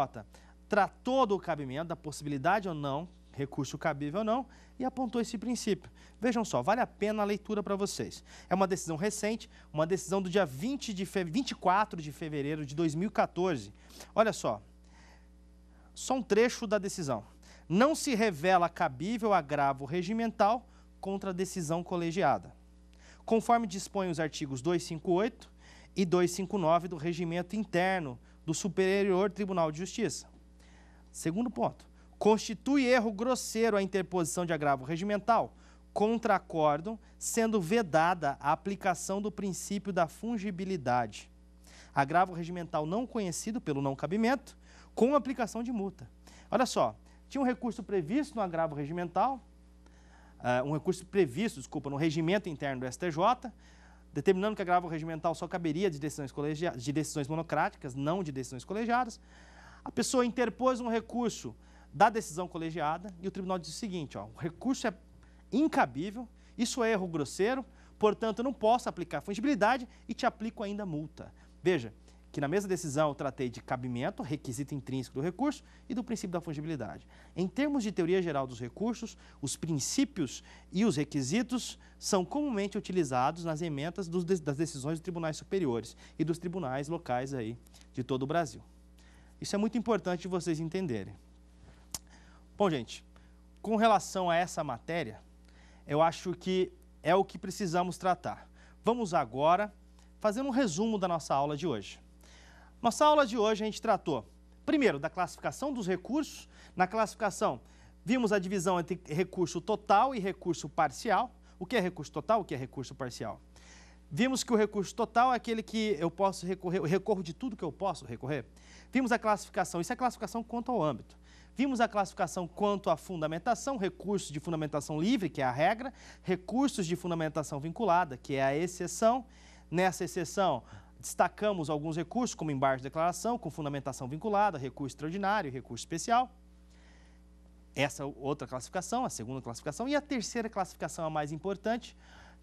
tratou do cabimento, da possibilidade ou não recurso cabível ou não, e apontou esse princípio. Vejam só, vale a pena a leitura para vocês. É uma decisão recente, uma decisão do dia 20 de fe... 24 de fevereiro de 2014. Olha só, só um trecho da decisão. Não se revela cabível agravo regimental contra a decisão colegiada. Conforme dispõem os artigos 258 e 259 do regimento interno do Superior Tribunal de Justiça. Segundo ponto. Constitui erro grosseiro a interposição de agravo regimental contra acórdão, sendo vedada a aplicação do princípio da fungibilidade. Agravo regimental não conhecido pelo não cabimento, com aplicação de multa. Olha só, tinha um recurso previsto no agravo regimental, uh, um recurso previsto, desculpa, no regimento interno do STJ, determinando que agravo regimental só caberia de decisões, colegia de decisões monocráticas, não de decisões colegiadas. A pessoa interpôs um recurso da decisão colegiada e o tribunal diz o seguinte: ó, o recurso é incabível, isso é erro grosseiro, portanto, eu não posso aplicar fungibilidade e te aplico ainda multa. Veja que na mesma decisão eu tratei de cabimento, requisito intrínseco do recurso e do princípio da fungibilidade. Em termos de teoria geral dos recursos, os princípios e os requisitos são comumente utilizados nas emendas dos, das decisões dos tribunais superiores e dos tribunais locais aí de todo o Brasil. Isso é muito importante vocês entenderem. Bom, gente, com relação a essa matéria, eu acho que é o que precisamos tratar. Vamos agora fazer um resumo da nossa aula de hoje. Nossa aula de hoje a gente tratou, primeiro, da classificação dos recursos. Na classificação, vimos a divisão entre recurso total e recurso parcial. O que é recurso total? O que é recurso parcial? Vimos que o recurso total é aquele que eu posso recorrer, eu recorro de tudo que eu posso recorrer. Vimos a classificação, isso é classificação quanto ao âmbito. Vimos a classificação quanto à fundamentação, recursos de fundamentação livre, que é a regra, recursos de fundamentação vinculada, que é a exceção. Nessa exceção, destacamos alguns recursos, como embargo de declaração, com fundamentação vinculada, recurso extraordinário, recurso especial. Essa outra classificação, a segunda classificação. E a terceira classificação, a mais importante,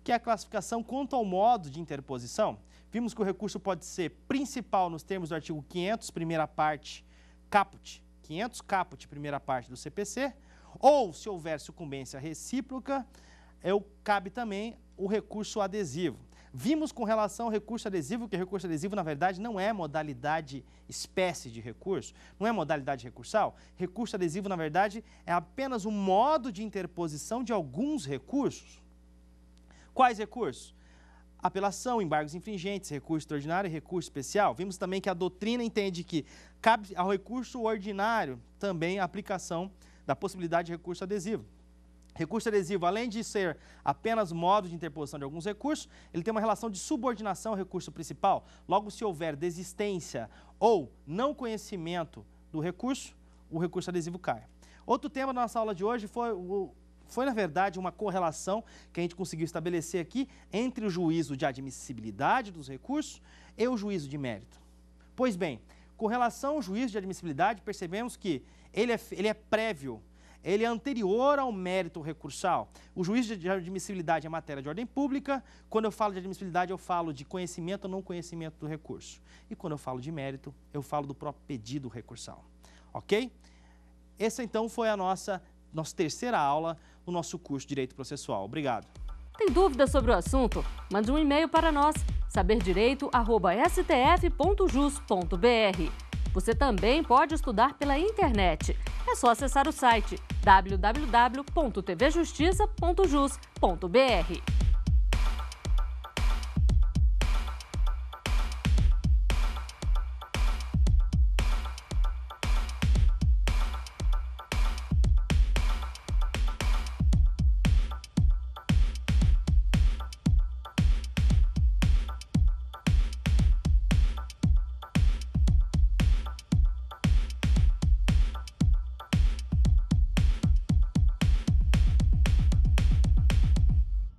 que é a classificação quanto ao modo de interposição. Vimos que o recurso pode ser principal nos termos do artigo 500, primeira parte, caput, 500 caput primeira parte do CPC, ou se houver sucumbência recíproca, eu, é cabe também o recurso adesivo. Vimos com relação ao recurso adesivo que recurso adesivo, na verdade, não é modalidade espécie de recurso, não é modalidade recursal. Recurso adesivo, na verdade, é apenas um modo de interposição de alguns recursos. Quais recursos? apelação, embargos infringentes, recurso extraordinário e recurso especial. Vimos também que a doutrina entende que cabe ao recurso ordinário também a aplicação da possibilidade de recurso adesivo. Recurso adesivo, além de ser apenas modo de interposição de alguns recursos, ele tem uma relação de subordinação ao recurso principal. Logo, se houver desistência ou não conhecimento do recurso, o recurso adesivo cai. Outro tema da nossa aula de hoje foi o foi, na verdade, uma correlação que a gente conseguiu estabelecer aqui entre o juízo de admissibilidade dos recursos e o juízo de mérito. Pois bem, com relação ao juízo de admissibilidade, percebemos que ele é, ele é prévio, ele é anterior ao mérito recursal. O juízo de admissibilidade é matéria de ordem pública. Quando eu falo de admissibilidade, eu falo de conhecimento ou não conhecimento do recurso. E quando eu falo de mérito, eu falo do próprio pedido recursal. Ok? Essa então foi a nossa nossa terceira aula o nosso curso de Direito Processual. Obrigado. Tem dúvidas sobre o assunto? Mande um e-mail para nós, saberdireito.stf.jus.br. Você também pode estudar pela internet. É só acessar o site www.tvjustiça.jus.br.